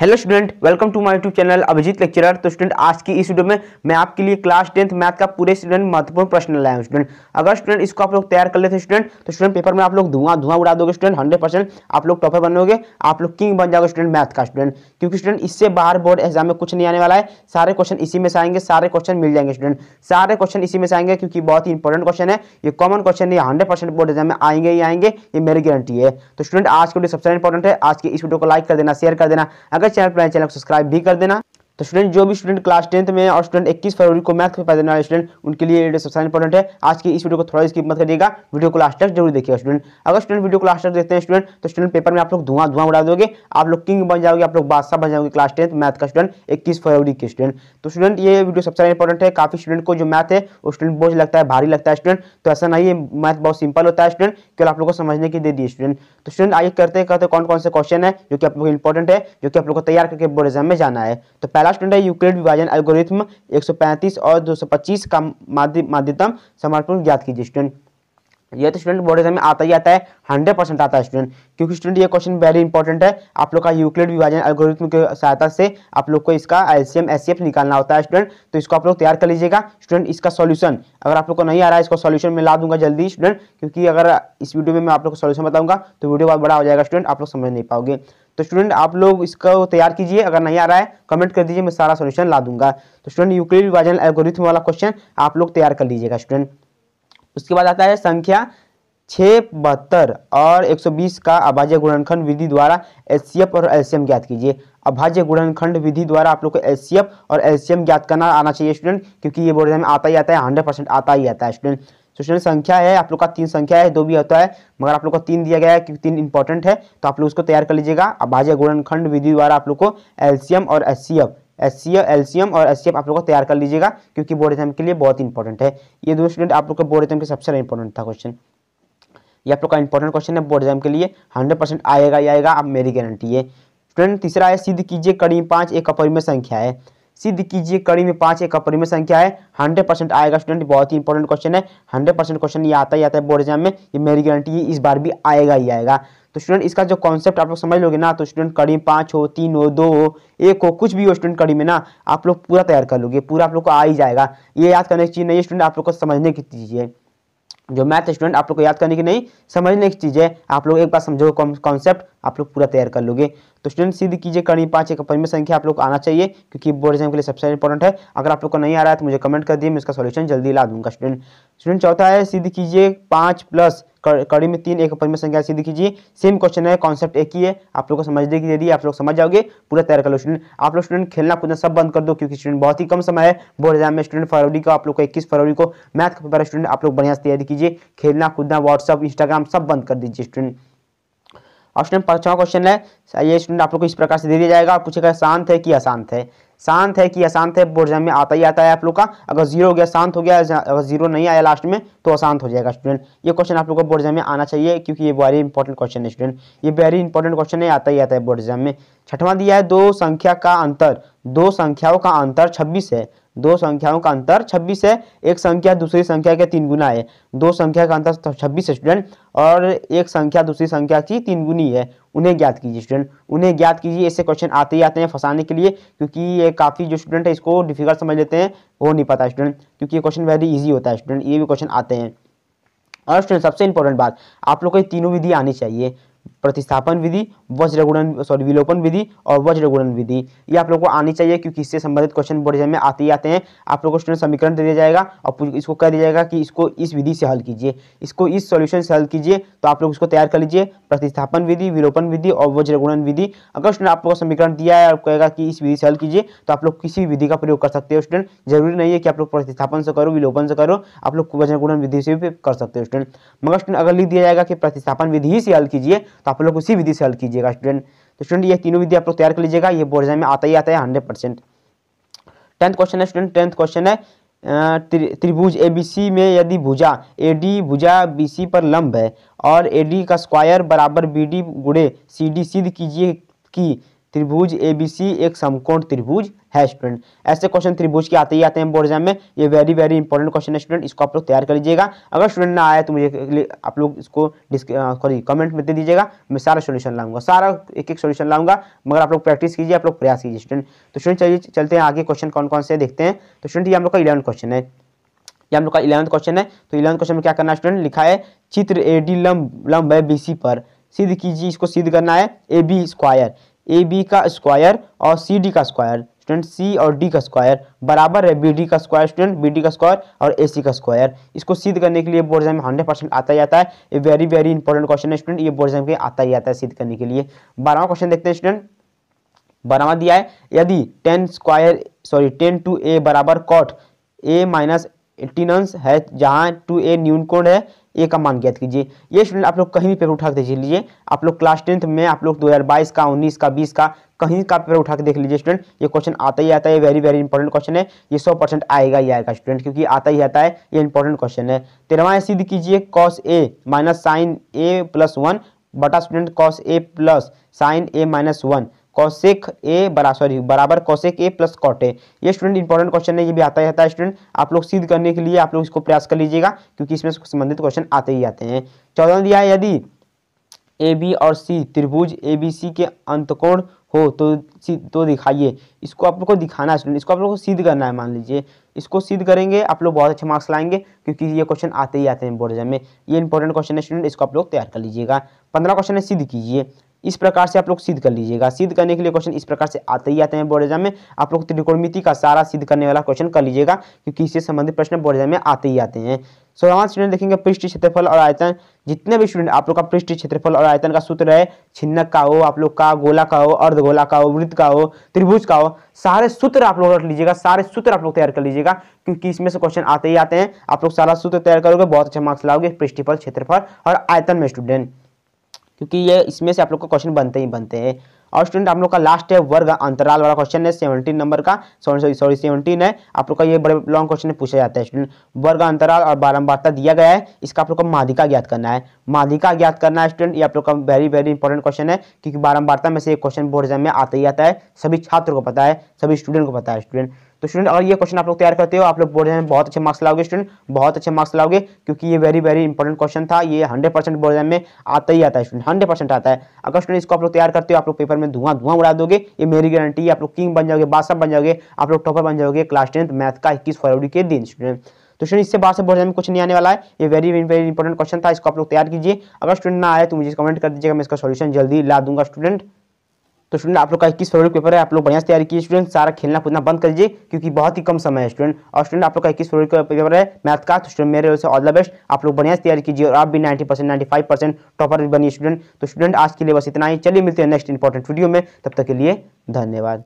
hello student welcome to my YouTube channel Abhijit lecturer तो student आज की इस वीडियो में मैं आपके लिए क्लास टेंथ मैथ का पूरे स्टूडेंट महत्वपूर्ण प्रश्न लाया हूँ स्टूडेंट अगर स्टूडेंट इसको आप लोग तैयार कर लेते स्टूडेंट तो स्टूडेंट पेपर में आप लोग धुआं धुआं उड़ा दोगे स्टूडेंट हंड्रेड परसेंट आप लोग टॉपर बनोगे आप लोग किंग बन जाओगे स्टूडेंट मैथ का स्टूडेंट क्योंकि स्टूडेंट इससे बाहर बोर्ड एग्जाम में कुछ नहीं आने वाला है सारे क्वेश्चन इसी में से आएंगे सारे क्वेश्चन मिल जाएंगे स्टूडेंट सारे क्वेश्चन इसी में से आएंगे क्योंकि बहुत ही इंपॉर्टेंट क्वेश्चन है ये कॉमन क्वेश्चन ये हंड्रेड बोर्ड एग्जाम में आएंगे ही आएंगे ये मेरी गारंटी है तो स्टूडेंट आज के वीडियो सबसे इंपॉर्टेंट है आज की इस वीडियो को लाइक कर देना शेयर कर देना अगर चैनल पर चैनल को सब्सक्राइब भी कर देना तो स्टूडेंट जो भी स्टूडेंट क्लास टेंथ में और स्टूडेंट इक्कीस फरवरी को मैथ पेपर देने वाले स्टूडेंट उनके लिए सबसे इंपॉर्टेंट है आज की इस वीडियो को थोड़ा स्किप मत करिएगा वीडियो को लास्ट तक जरूर देखिएगा स्टूडेंट अगर स्टूडेंट वीडियो को लास्ट तक देखते हैं स्टूडेंट तो स्टूडेंट पेपर में आप लोग धुआं धुआं उड़ा दोगे आप लोग किंग बन जाओगे आप लोग बादशाह बन जाओगे क्लास टेंथ मैथ का स्टूडेंट इक्कीस फरवरी के स्टूडेंट तो स्टूडेंट ये वीडियो सबसे इंपॉर्टेंट है काफी स्टूडेंट को जो मैथ है वो स्टूडेंट बोझ लगता है भारी लगता है स्टूडेंट तो ऐसा नहीं है मैथ बहुत सिंपल होता है स्टूडेंट केवल आप लोग को समझने की दे दिए स्टूडेंट तो स्टूडेंट आइए करते करते कौन कौन से क्वेश्चन है जो कि आप लोग इंपॉर्टेंट है जो कि आप लोग को तैयार करके बोर्ड एग्जाम में जाना है तो पहला लास्ट टूडेंट यूक्लिड विभाजन एल्गोरिथम 135 और 225 का माध्यम समर्पण ज्ञात कीजिए स्टूडेंट ये तो स्टूडेंट बोर्ड एग्जाम में आता ही आता है हंड्रेड परसेंट आता है स्टूडेंट क्योंकि स्टूडेंट ये क्वेश्चन वेरी इंपॉर्टेंट है आप लोग का यूक्लिड विभाजन एल्गोरिथम की सहायता से आप लोग को इसका एलसीएम एससीएफ निकालना होता है स्टूडेंट तो इसको आप लोग तैयार कर लीजिएगा स्टूडेंट इसका सॉल्यूशन अगर आप लोग को नहीं आ रहा है इसको सोल्यूशन में ला दूंगा जल्दी स्टूडेंट क्योंकि अगर इस वीडियो में मैं आप लोग को सोल्यूशन बताऊंगा तो वीडियो बहुत बड़ा हो जाएगा स्टूडेंट आप लोग समझ नहीं पाओगे तो स्टूडेंट आप लोग इसको तैयार कीजिए अगर नहीं आ रहा है कमेंट कर दीजिए मैं सारा सोल्यूशन ला दूंगा तो स्टूडेंट यूक्लिड विभाजन एलगोरिथम वाला क्वेश्चन आप लोग तैयार कर लीजिएगा स्टूडेंट उसके बाद आता है संख्या छः बहत्तर और 120 का अभाज्य गुणनखंड विधि द्वारा एफ और एम ज्ञात कीजिए अभाज्य गुणनखंड विधि द्वारा आप लोग को एफ और एम ज्ञात करना आना चाहिए स्टूडेंट क्योंकि ये बोर्ड में आता ही आता है हंड्रेड परसेंट आता ही आता है स्टूडेंट स्टूडेंट संख्या है आप लोग का तीन संख्या है दो भी होता है मगर आप लोग का तीन दिया गया है क्योंकि तीन इंपॉर्टेंट है तो आप लोग उसको तैयार कर लीजिएगा अभाज्य गुणनखंड विधि द्वारा आप लोग को एम और एफ एस एलसीएम और एस आप लोग को तैयार कर लीजिएगा क्योंकि बोर्ड एग्जाम के लिए बहुत इंपॉर्टेंट है ये दो स्टूडेंट आप लोग का बोर्ड एग्जाम के सबसे इंपॉर्टेंट था क्वेश्चन ये आप लोग का इंपॉर्टेंट क्वेश्चन है बोर्ड एग्जाम के लिए हंड्रेड परसेंट आएगा ही आएगा आप मेरी गारंटी है स्टूडेंट तीसरा है सिद्ध कीजिए कड़ी पाँच एक अपरिमेय संख्या है सिद्ध कीजिए कड़ी में पाँच एक अपरिमेय संख्या है हंड्रेड परसेंट आएगा स्टूडेंट बहुत ही इंपॉर्टेंट क्वेश्चन है हंड्रेड परसेंट क्वेश्चन ये आता ही आता है बोर्ड एग्जाम में ये मेरी गारंटी है इस बार भी आएगा ही आएगा तो स्टूडेंट इसका जो कॉन्सेप्ट आप लोग समझ लोगे ना तो स्टूडेंट कड़ी पाँच हो तीन हो दो हो एक हो कुछ भी हो स्टूडेंट कड़ी में ना आप लोग पूरा तैयार कर लोगे पूरा आप लोग को आ ही जाएगा ये याद करने की चीज़ नहीं है स्टूडेंट आप लोग को समझने की चीज़ है जो मैथ स्टूडेंट आप लोग को याद करने की नहीं समझने की चीज़ है आप लोग एक बार समझो कॉन्सेप्ट आप लोग पूरा तैयार कर लोगे तो स्टूडेंट सीधी कीजिए कड़ी पाँच एक पंचमी संख्या आप लोग आना चाहिए क्योंकि बोर्ड एग्जाम के लिए सबसे इंपॉर्टेंट है अगर आप लोग को नहीं आ रहा है तो मुझे कमेंट कर दिए मैं इसका सोल्यूशन जल्दी ला दूंगा स्टूडेंट स्टूडेंट चौथा है सीधी कीजिए पाँच प्लस कड़ी में तीन एक में संख्या सीधी कीजिए सेम क्वेश्चन है कॉन्सेप्ट एक ही है आप लोग को समझने की यदि आप लोग समझ जाओगे पूरा तैयार कर लो स्टूडेंट आप लोग स्टूडेंट खेलना कूदना सब बंद कर दो क्योंकि स्टूडेंट बहुत ही कम समय है बोर्ड एग्जाम में स्टूडेंट फरवरी को आप लोग को इक्कीस फरवरी को मैथ का पेपर स्टूडेंट आप लोग बढ़िया से तैयारी कीजिए खेलना कूदना व्हाट्सअप इंस्टाग्राम सब बंद कर दीजिए स्टूडेंट और स्टूडेंट पांचवा क्वेश्चन है ये स्टूडेंट आप लोग को इस प्रकार से दे दिया जाएगा और पूछेगा शांत है कि अशांत है शांत है कि अशांत है बोर्ड में आता ही आता है आप लोग का अगर जीरो हो गया शांत हो गया अगर जीरो नहीं आया लास्ट में तो अशांत हो जाएगा स्टूडेंट ये क्वेश्चन आप लोग को बोर्ड एग्जाम में आना चाहिए क्योंकि ये वेरी इंपॉर्टेंट क्वेश्चन है स्टूडेंट ये वेरी इंपॉर्टेंट क्वेश्चन है आता ही आता है बोर्ड एग्जाम में छठवां दिया है दो संख्या का अंतर दो संख्याओं का अंतर छब्बीस है दो संख्याओं का अंतर 26 है एक संख्या दूसरी संख्या के तीन गुना है दो संख्या का अंतर 26 तो स्टूडेंट और एक संख्या दूसरी संख्या की तीन गुनी है उन्हें ज्ञात कीजिए स्टूडेंट उन्हें ज्ञात कीजिए ऐसे क्वेश्चन आते ही आते हैं फंसाने के लिए क्योंकि ये काफ़ी जो स्टूडेंट है इसको डिफिकल्ट समझ लेते हैं वो नहीं पता स्टूडेंट क्योंकि ये क्वेश्चन वेरी ईजी होता है स्टूडेंट ये भी क्वेश्चन आते हैं और स्टूडेंट सबसे इंपॉर्टेंट बात आप लोग को ये तीनों विधि आनी चाहिए प्रतिस्थापन विधि वज्रगुणन सॉरी विलोपन विधि और वज्रगुणन विधि ये आप लोगों को आनी चाहिए क्योंकि इससे संबंधित क्वेश्चन बोर्ड में आते ही आते हैं आप लोग को स्टूडेंट समीकरण दे दिया जाएगा और इसको कह दिया जाएगा कि इसको इस विधि से हल कीजिए इसको इस सॉल्यूशन से हल कीजिए तो आप लोग इसको तैयार कर लीजिए प्रतिस्थापन विधि विलोपन विधि और वज्रगुणन विधि अगर स्टूडेंट आप को समीकरण दिया है और कहेगा कि इस विधि से हल कीजिए तो आप लोग किसी विधि का प्रयोग कर सकते हो स्टूडेंट जरूरी नहीं है कि आप लोग प्रतिस्थापन से करो विलोपन से करो आप लोग वज्रगुणन विधि से भी कर सकते हो स्टूडेंट मगर स्टूडेंट अगर लिख दिया जाएगा कि प्रतिस्थापन विधि से हल कीजिए तो आप लोग उसी विधि से हल कीजिएगा स्टूडेंट तो स्टूडेंट ये तीनों विधि आप लोग तैयार कर लीजिएगा ये बोर्ड एग्जाम में आता ही आता है हंड्रेड परसेंट टेंथ क्वेश्चन है स्टूडेंट टेंथ क्वेश्चन है त्रिभुज ए बी सी में यदि भुजा ए डी भुजा बी सी पर लंब है और ए डी का स्क्वायर बराबर बी डी गुड़े सी डी सिद्ध कीजिए कि त्रिभुज एबीसी एक समकोण त्रिभुज है स्टूडेंट ऐसे क्वेश्चन त्रिभुज के आते ही आते हैं बोर्ड एग्जाम में ये वेरी वेरी इंपॉर्टेंट क्वेश्चन है स्टूडेंट इसको आप लोग तैयार कर लीजिएगा अगर स्टूडेंट ना आया तो मुझे आप लोग इसको सॉरी कमेंट में दे दीजिएगा मैं सारा सोल्यूशन लाऊंगा सारा एक एक सोल्यूशन लाऊंगा मगर आप लोग प्रैक्टिस कीजिए आप लोग प्रयास कीजिए स्टूडेंट तो स्टूडेंट चलिए चलते हैं आगे क्वेश्चन कौन कौन से देखते हैं तो स्टूडेंट ये हम लोग का इलेवन क्वेश्चन है ये हम लोग का इलेवंथ क्वेश्चन है तो इलेवंथ क्वेश्चन में क्या करना है स्टूडेंट लिखा है चित्र ए डी लंब लंब है बी सी पर सिद्ध कीजिए इसको सिद्ध करना है A B square A B का स्क्वायर और सी डी का स्क्वायर स्टूडेंट सी और डी का स्क्वायर बराबर है बी डी का स्क्वायर स्टूडेंट बी डी का स्क्वायर और ए सी का स्क्वायर इसको सिद्ध करने के लिए बोर्ड एग्जाम में हंड्रेड परसेंट आता ही आता है ये वेरी वेरी इंपॉर्टेंट क्वेश्चन है स्टूडेंट ये बोर्ड एग्जाम के आता ही आता है सिद्ध करने के लिए बारहवा क्वेश्चन देखते हैं स्टूडेंट बारहवा दिया है यदि tan square sorry tan two A बराबर कॉट ए माइनस है जहाँ टू ए न्यून कोण है ए का मान ज्ञात कीजिए ये स्टूडेंट आप लोग कहीं भी पेपर उठा के देख लीजिए आप लोग क्लास टेंथ में आप लोग 2022 का 19 का 20 का कहीं का पेपर उठा के देख लीजिए स्टूडेंट ये क्वेश्चन आता ही आता है वेरी वेरी इंपॉर्टेंट क्वेश्चन है ये सौ परसेंट आएगा ही आएगा स्टूडेंट क्योंकि आता ही आता है ये इंपॉर्टेंट क्वेश्चन है तेरहवा सिद्ध कीजिए cos A minus sine A plus one बटा student cos A plus sine A minus one cosec A बरा सॉरी बराबर कौशिक ए प्लस कॉटे ये स्टूडेंट इंपॉर्टेंट क्वेश्चन है ये भी आता रहता है स्टूडेंट आप लोग सिद्ध करने के लिए आप लोग इसको प्रयास कर लीजिएगा क्योंकि इसमें संबंधित क्वेश्चन आते ही आते हैं चौदह दिया है यदि ए बी और सी त्रिभुज ए बी सी के अंतकोण हो तो तो दिखाइए इसको आप लोग को दिखाना है इसको आप लोग को सिद्ध करना है मान लीजिए इसको सिद्ध करेंगे आप लोग बहुत अच्छे मार्क्स लाएंगे क्योंकि ये क्वेश्चन आते ही आते हैं बोर्ड एग्जाम में ये इंपॉर्टेंट क्वेश्चन है स्टूडेंट इसको आप लोग तैयार कर लीजिएगा पंद्रह क्वेश्चन है सिद्ध कीजिए इस प्रकार से आप लोग सिद्ध कर लीजिएगा सिद्ध करने के लिए क्वेश्चन इस प्रकार से आते ही आते हैं बोर्ड एग्जाम में आप लोग त्रिकोणमिति का सारा सिद्ध करने वाला क्वेश्चन कर लीजिएगा क्योंकि इससे संबंधित प्रश्न बोर्ड एग्जाम में आते ही आते हैं सो स्टूडेंट देखेंगे पृष्ठ क्षेत्रफल और आयतन जितने भी स्टूडेंट आप लोग का पृष्ठ क्षेत्रफल और आयतन का सूत्र है छिन्नक का हो आप लोग का गोला का हो अर्धगोला का हो वृत्त का हो त्रिभुज का हो सारे सूत्र आप लोग रख लीजिएगा सारे सूत्र आप लोग तैयार कर लीजिएगा क्योंकि इसमें से क्वेश्चन आते ही आते हैं आप लोग सारा सूत्र तैयार करोगे बहुत अच्छा मार्क्स लाओगे पृष्ठफल क्षेत्रफल और आयतन में स्टूडेंट क्योंकि ये इसमें से आप लोग का क्वेश्चन बनते ही बनते हैं और स्टूडेंट आप लोग का लास्ट है वर्ग अंतराल वाला क्वेश्चन है सेवनटीन नंबर का सॉरी सॉरी सेवनटीन है आप लोग का ये बड़े लॉन्ग क्वेश्चन पूछा जाता है स्टूडेंट वर्ग अंतराल और बारंबारता दिया गया है इसका आप लोग को माधिका ज्ञात करना है माधिका ज्ञात करना है स्टूडेंट ये आप लोग का वेरी वेरी इंपॉर्टेंट क्वेश्चन है क्योंकि बारंबारता में से एक क्वेश्चन बोर्ड एग्जाम में आता ही आता है सभी छात्रों को पता है सभी स्टूडेंट को पता है स्टूडेंट तो स्टूडेंट अगर ये क्वेश्चन आप लोग तैयार करते हो आप लोग बोर्ड में बहुत अच्छे मार्क्स लाओगे स्टूडेंट बहुत अच्छे मार्क्स लाओगे क्योंकि ये वेरी वेरी इंपॉर्टेंट क्वेश्चन था ये हंड्रेड परसेंट बोर्ड में आता ही आता है स्टूडेंट हंड्रेड परसेंट आता है अगर स्टूडेंट इसको आप लोग तैयार करते हो आप लोग पेपर में धुआं धुआं उड़ा दोगे ये मेरी गारंटी है आप लोग किंग बन जाओगे बादशाह बन जाओगे आप लोग टॉपर बन जाओगे क्लास टेंथ मैथ का इक्कीस फरवरी के दिन स्टूडेंट तो स्टूडेंट इससे बाहर से बोर्ड में कुछ नहीं आने वाला है ये वेरी वेरी इंपॉर्टेंट क्वेश्चन था इसको आप लोग तैयार कीजिए अगर स्टूडेंट ना आए तो मुझे कमेंट कर दीजिएगा मैं इसका सोल्यूशन जल्दी ला दूंगा स्टूडेंट तो स्टूडेंट आप लोग का इक्कीस फरवरी पेपर है आप लोग बढ़िया से तैयारी कीजिए स्टूडेंट सारा खेलना कूदना बंद कर दीजिए क्योंकि बहुत ही कम समय है स्टूडेंट और स्टूडेंट आप लोग का इक्कीस फरवरी का पेपर है मैथ का तो स्टूडेंट मेरे से ऑल द बेस्ट आप लोग बढ़िया से तैयारी कीजिए और आप भी ninety percent ninety five percent topper भी बनिए स्टूडेंट तो स्टूडेंट आज के लिए बस इतना ही चलिए मिलते हैं नेक्स्ट इंपॉर्टेंट वीडियो में तब तक के लिए धन्यवाद